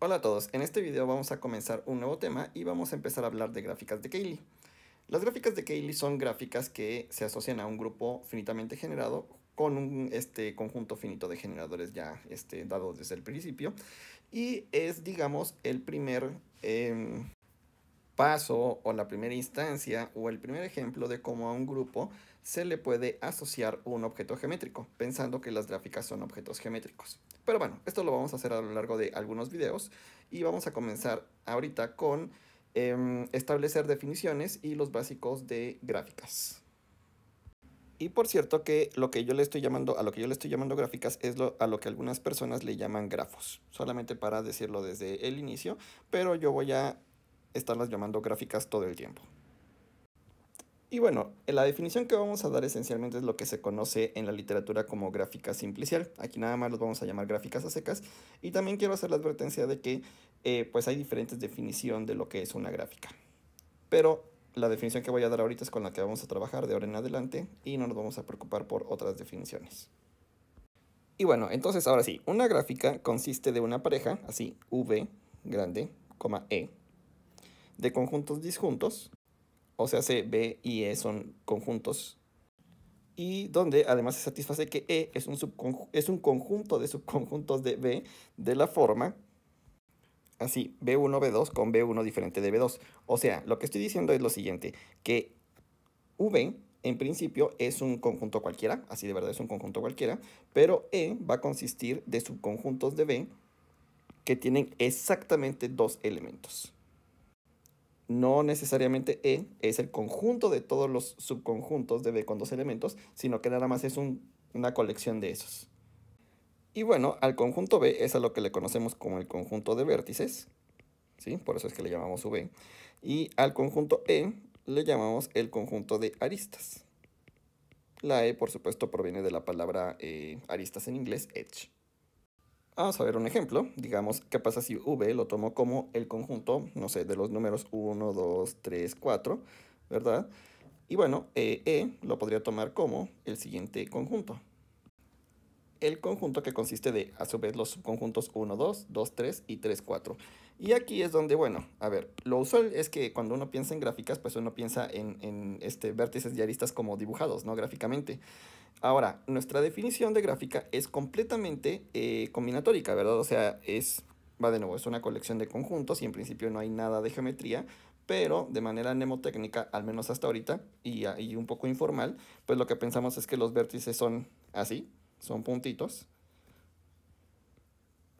Hola a todos, en este video vamos a comenzar un nuevo tema y vamos a empezar a hablar de gráficas de Cayley. Las gráficas de Cayley son gráficas que se asocian a un grupo finitamente generado con un este, conjunto finito de generadores ya este, dados desde el principio y es digamos el primer em, paso o la primera instancia o el primer ejemplo de cómo a un grupo se le puede asociar un objeto geométrico, pensando que las gráficas son objetos geométricos. Pero bueno, esto lo vamos a hacer a lo largo de algunos videos y vamos a comenzar ahorita con em, establecer definiciones y los básicos de gráficas. Y por cierto que lo que yo le estoy llamando, a lo que yo le estoy llamando gráficas es lo, a lo que algunas personas le llaman grafos, solamente para decirlo desde el inicio, pero yo voy a estarlas llamando gráficas todo el tiempo. Y bueno, la definición que vamos a dar esencialmente es lo que se conoce en la literatura como gráfica simplicial. Aquí nada más los vamos a llamar gráficas a secas. Y también quiero hacer la advertencia de que eh, pues hay diferentes definiciones de lo que es una gráfica. Pero la definición que voy a dar ahorita es con la que vamos a trabajar de ahora en adelante y no nos vamos a preocupar por otras definiciones. Y bueno, entonces ahora sí, una gráfica consiste de una pareja, así V grande, coma E, de conjuntos disjuntos, o sea, C, B y E son conjuntos, y donde además se satisface que E es un, es un conjunto de subconjuntos de B de la forma así, B1, B2 con B1 diferente de B2. O sea, lo que estoy diciendo es lo siguiente, que V en principio es un conjunto cualquiera, así de verdad es un conjunto cualquiera, pero E va a consistir de subconjuntos de B que tienen exactamente dos elementos no necesariamente E es el conjunto de todos los subconjuntos de B con dos elementos, sino que nada más es una colección de esos. Y bueno, al conjunto B es a lo que le conocemos como el conjunto de vértices, ¿sí? por eso es que le llamamos V, y al conjunto E le llamamos el conjunto de aristas. La E, por supuesto, proviene de la palabra eh, aristas en inglés, edge. Vamos a ver un ejemplo. Digamos, ¿qué pasa si v lo tomo como el conjunto, no sé, de los números 1, 2, 3, 4, ¿verdad? Y bueno, eh, e, lo podría tomar como el siguiente conjunto. El conjunto que consiste de, a su vez, los subconjuntos 1, 2, 2, 3 y 3, 4. Y aquí es donde, bueno, a ver, lo usual es que cuando uno piensa en gráficas, pues uno piensa en, en este, vértices y aristas como dibujados, ¿no? Gráficamente. Ahora, nuestra definición de gráfica es completamente eh, combinatórica, ¿verdad? O sea, es, va de nuevo, es una colección de conjuntos y en principio no hay nada de geometría, pero de manera mnemotécnica, al menos hasta ahorita, y, ah, y un poco informal, pues lo que pensamos es que los vértices son así, son puntitos.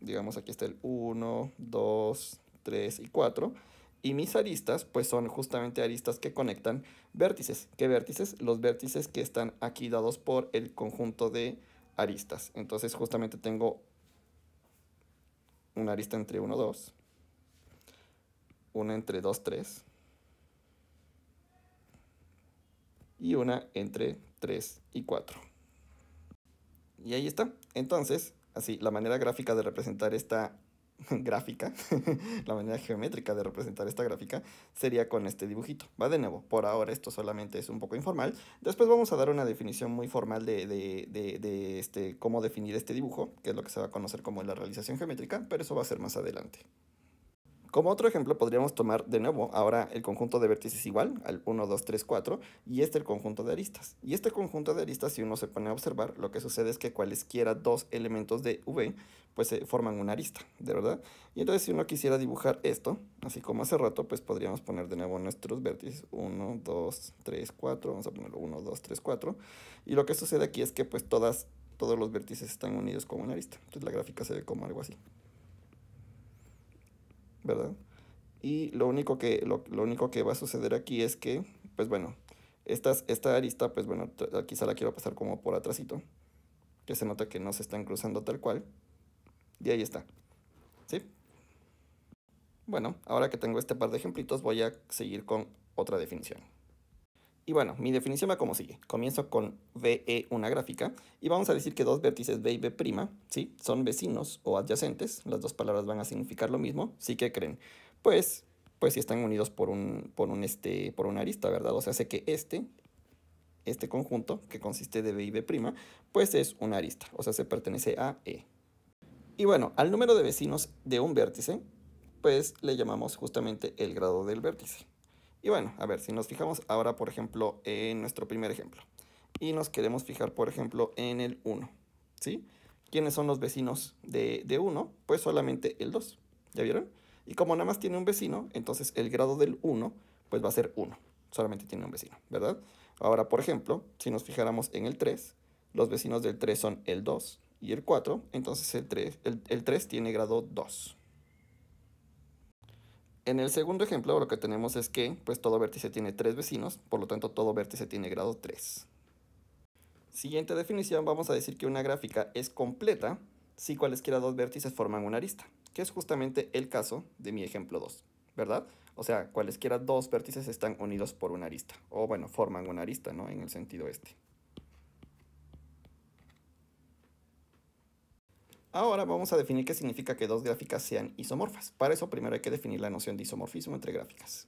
Digamos, aquí está el 1, 2, 3 y 4. Y mis aristas, pues son justamente aristas que conectan vértices. ¿Qué vértices? Los vértices que están aquí dados por el conjunto de aristas. Entonces justamente tengo una arista entre 1, 2. Una entre 2, 3. Y una entre 3 y 4. Y ahí está. Entonces, así, la manera gráfica de representar esta gráfica, la manera geométrica de representar esta gráfica sería con este dibujito. Va de nuevo, por ahora esto solamente es un poco informal. Después vamos a dar una definición muy formal de, de, este, cómo definir este dibujo, que es lo que se va a conocer como la realización geométrica, pero eso va a ser más adelante. Como otro ejemplo podríamos tomar de nuevo ahora el conjunto de vértices igual al 1, 2, 3, 4 y este el conjunto de aristas. Y este conjunto de aristas si uno se pone a observar lo que sucede es que cualesquiera dos elementos de V pues se forman una arista, ¿de verdad? Y entonces si uno quisiera dibujar esto, así como hace rato, pues podríamos poner de nuevo nuestros vértices 1, 2, 3, 4, vamos a ponerlo 1, 2, 3, 4 y lo que sucede aquí es que pues todas, todos los vértices están unidos con una arista. Entonces la gráfica se ve como algo así. ¿verdad? Y lo único que, lo, único que va a suceder aquí es que, pues bueno, esta arista, pues bueno, quizá la quiero pasar como por atrásito que se nota que no se están cruzando tal cual. Y ahí está. ¿Sí? Bueno, ahora que tengo este par de ejemplitos voy a seguir con otra definición. Y bueno, mi definición va como sigue. Comienzo con VE, una gráfica, y vamos a decir que dos vértices v y B', ¿sí? Son vecinos o adyacentes, las dos palabras van a significar lo mismo, ¿sí que creen? Pues, pues si están unidos por un, por un, este, por una arista, ¿verdad? O sea, sé que este, este conjunto, que consiste de v y B', pues es una arista, o sea, se pertenece a E. Y bueno, al número de vecinos de un vértice, pues le llamamos justamente el grado del vértice. Y bueno, a ver, si nos fijamos ahora, por ejemplo, en nuestro primer ejemplo. Y nos queremos fijar, por ejemplo, en el 1. ¿Sí? ¿Quiénes son los vecinos de, 1? Pues solamente el 2. ¿Ya vieron? Y como nada más tiene un vecino, entonces el grado del 1, pues va a ser 1. Solamente tiene un vecino, ¿verdad? Ahora, por ejemplo, si nos fijáramos en el 3, los vecinos del 3 son el 2 y el 4, entonces 3, el, el 3 tiene grado 2. En el segundo ejemplo lo que tenemos es que pues todo vértice tiene tres vecinos, por lo tanto todo vértice tiene grado 3. Siguiente definición, vamos a decir que una gráfica es completa si cualesquiera dos vértices forman una arista, que es justamente el caso de mi ejemplo 2, ¿verdad? O sea, cualesquiera dos vértices están unidos por una arista, o bueno, forman una arista, ¿no? En el sentido este. Ahora vamos a definir qué significa que dos gráficas sean isomorfas. Para eso primero hay que definir la noción de isomorfismo entre gráficas.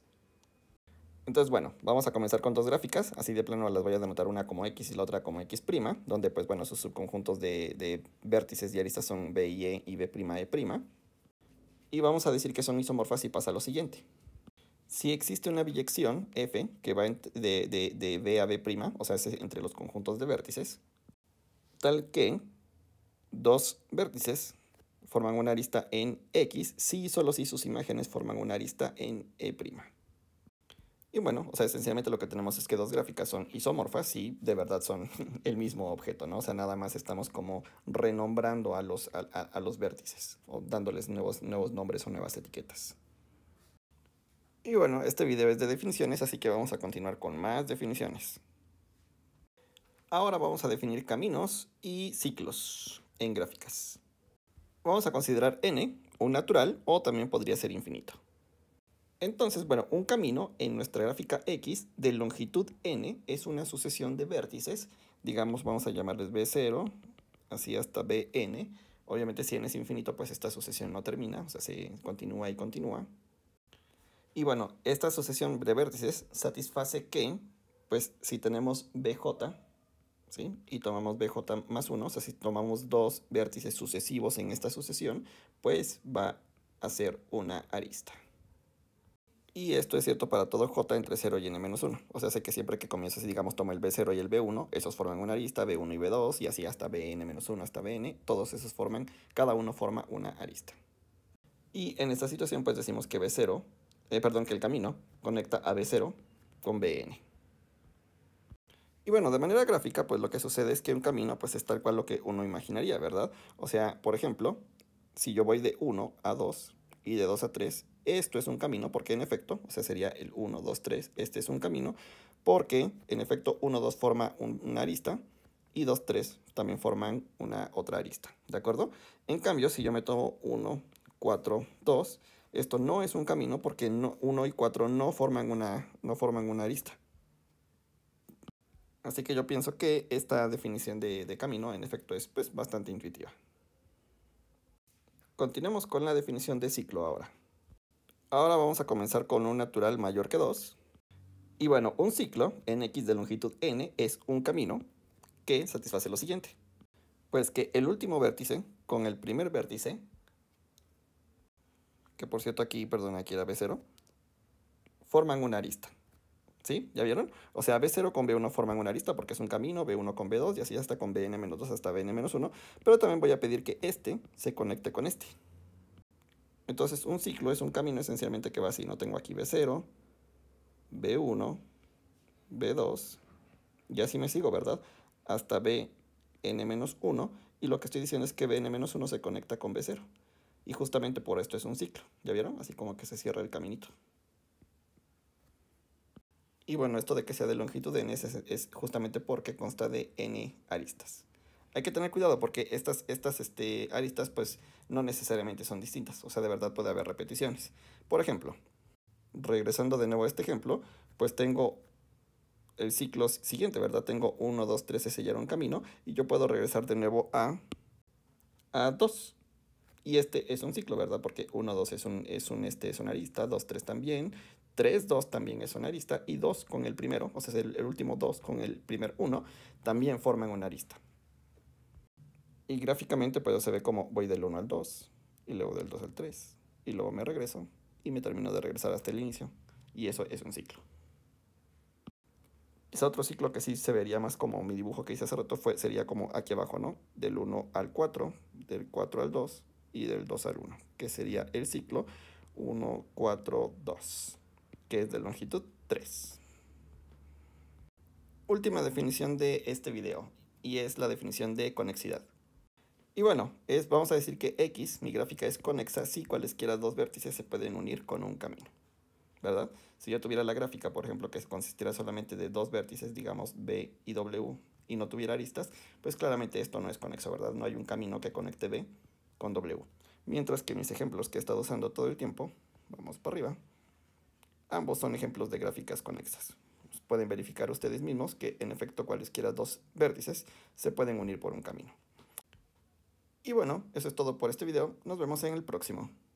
Entonces, bueno, vamos a comenzar con dos gráficas. Así de plano las voy a denotar una como X y la otra como X', donde, pues, bueno, sus subconjuntos de, vértices y aristas son B y E y B'E'. Y vamos a decir que son isomorfas si pasa lo siguiente. Si existe una biyección F que va de, de, de B a B', o sea, es entre los conjuntos de vértices, tal que dos vértices forman una arista en X si y solo si sus imágenes forman una arista en E'. Y bueno, o sea, esencialmente lo que tenemos es que dos gráficas son isomorfas y de verdad son el mismo objeto, ¿no? O sea, nada más estamos como renombrando a los, vértices o dándoles nuevos, nuevos nombres o nuevas etiquetas. Y bueno, este video es de definiciones, así que vamos a continuar con más definiciones. Ahora vamos a definir caminos y ciclos en gráficas. Vamos a considerar n un natural o también podría ser infinito. Entonces, bueno, un camino en nuestra gráfica X de longitud n es una sucesión de vértices, digamos vamos a llamarles B0, así hasta Bn. Obviamente si n es infinito, pues esta sucesión no termina, o sea, se continúa y continúa. Y bueno, esta sucesión de vértices satisface que, pues si tenemos Bj, y tomamos BJ más 1, o sea, si tomamos dos vértices sucesivos en esta sucesión, pues va a ser una arista. Y esto es cierto para todo j entre 0 y n 1. O sea, sé que siempre que si digamos, toma el b0 y el b1, esos forman una arista, b1 y b2, y así hasta bn 1 hasta bn, todos esos forman, cada uno forma una arista. Y en esta situación, pues decimos que b0, eh, perdón, que el camino conecta a b0 con bn. Y bueno, de manera gráfica, pues lo que sucede es que un camino pues es tal cual lo que uno imaginaría, ¿verdad? O sea, por ejemplo, si yo voy de 1 a 2 y de 2 a 3, esto es un camino porque en efecto, o sea, sería el 1, 2, 3, este es un camino porque en efecto 1, 2 forma una arista y 2, 3 también forman una otra arista, ¿de acuerdo? En cambio, si yo me tomo 1, 4, 2, esto no es un camino porque 1 y 4 no no forman una arista. Así que yo pienso que esta definición de, camino en efecto es pues, bastante intuitiva. Continuemos con la definición de ciclo ahora. Ahora vamos a comenzar con un natural mayor que 2. Y bueno, un ciclo en x de longitud n es un camino que satisface lo siguiente. Pues que el último vértice con el primer vértice, que por cierto aquí, perdón, aquí era B0, forman una arista. ¿Sí? ¿Ya vieron? O sea, B0 con B1 forman una arista porque es un camino, B1 con B2 y así hasta con Bn-2 hasta Bn-1, pero también voy a pedir que este se conecte con este. Entonces, un ciclo es un camino esencialmente que va así. No tengo aquí B0, B1, B2, y así me sigo, ¿verdad? Hasta Bn-1, y lo que estoy diciendo es que Bn-1 se conecta con B0. Y justamente por esto es un ciclo, ¿ya vieron? Así como que se cierra el caminito. Y bueno, esto de que sea de longitud de n es, justamente porque consta de n aristas. Hay que tener cuidado porque estas, estas este, aristas pues no necesariamente son distintas, o sea, de verdad puede haber repeticiones. Por ejemplo, regresando de nuevo a este ejemplo, pues tengo el ciclo siguiente, ¿verdad? Tengo 1, 2, 3, se un camino y yo puedo regresar de nuevo a, a 2. Y este es un ciclo, ¿verdad? Porque 1, 2 es un, es un, este, es una arista, 2, 3 también, 3, 2 también es una arista y 2 con el primero, o sea, el, último 2 con el primer 1 también forman una arista. Y gráficamente pues se ve como voy del 1 al 2 y luego del 2 al 3 y luego me regreso y me termino de regresar hasta el inicio y eso es un ciclo. Es otro ciclo que sí se vería más como mi dibujo que hice hace rato fue, sería como aquí abajo, ¿no? Del 1 al 4, del 4 al 2 y del 2 al 1, que sería el ciclo 1, 4, 2 que es de longitud 3. Última definición de este video, y es la definición de conexidad. Y bueno, es, vamos a decir que X, mi gráfica es conexa si cualesquiera dos vértices se pueden unir con un camino. ¿Verdad? Si yo tuviera la gráfica, por ejemplo, que consistiera solamente de dos vértices, digamos B y W, y no tuviera aristas, pues claramente esto no es conexo, ¿verdad? No hay un camino que conecte B con W. Mientras que mis ejemplos que he estado usando todo el tiempo, vamos para arriba, Ambos son ejemplos de gráficas conexas. Pueden verificar ustedes mismos que en efecto cualesquiera dos vértices se pueden unir por un camino. Y bueno, eso es todo por este video. Nos vemos en el próximo.